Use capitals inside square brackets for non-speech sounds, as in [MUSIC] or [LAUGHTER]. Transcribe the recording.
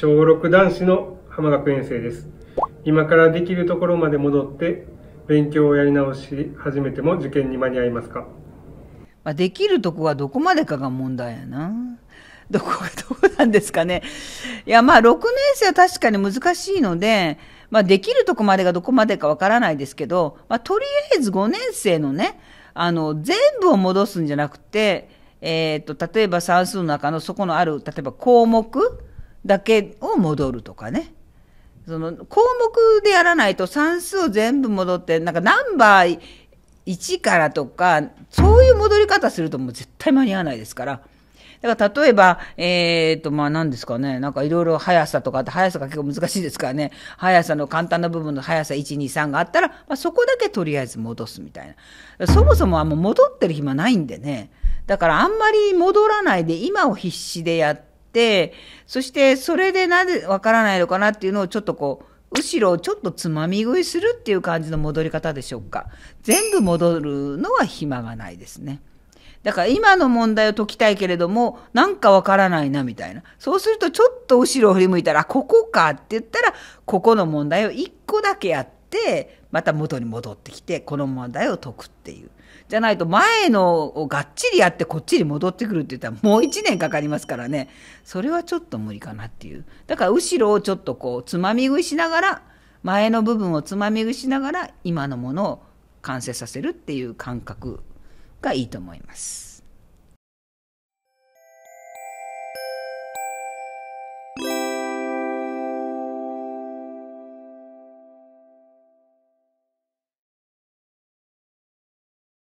小6男子の浜学園生です今からできるところまで戻って勉強をやり直し始めても受験に間に合いますか、まあ、できるとこはどこまでかが問題やな [LAUGHS] どこがどこなんですかねいやまあ6年生は確かに難しいのでまあ、できるとこまでがどこまでかわからないですけど、まあ、とりあえず5年生のね、あの、全部を戻すんじゃなくて、えっ、ー、と、例えば算数の中のそこのある、例えば項目だけを戻るとかね。その項目でやらないと算数を全部戻って、なんかナンバー1からとか、そういう戻り方するともう絶対間に合わないですから。だから例えば、えっ、ー、と、まあ何ですかね、なんかいろいろ速さとかって、速さが結構難しいですからね、速さの簡単な部分の速さ1、2、3があったら、まあ、そこだけとりあえず戻すみたいな。そもそもあんま戻ってる暇ないんでね、だからあんまり戻らないで今を必死でやって、、そしてそれでなぜわからないのかなっていうのをちょっとこう、後ろをちょっとつまみ食いするっていう感じの戻り方でしょうか。全部戻るのは暇がないですね。だから今の問題を解きたいけれども、なんかわからないなみたいな。そうするとちょっと後ろを振り向いたら、ここかって言ったら、ここの問題を一個だけやって、ってまた元に戻ってきてこの問題を解くっていうじゃないと前のをがっちりやってこっちに戻ってくるって言ったらもう1年かかりますからねそれはちょっと無理かなっていうだから後ろをちょっとこうつまみ食いしながら前の部分をつまみ食いしながら今のものを完成させるっていう感覚がいいと思います。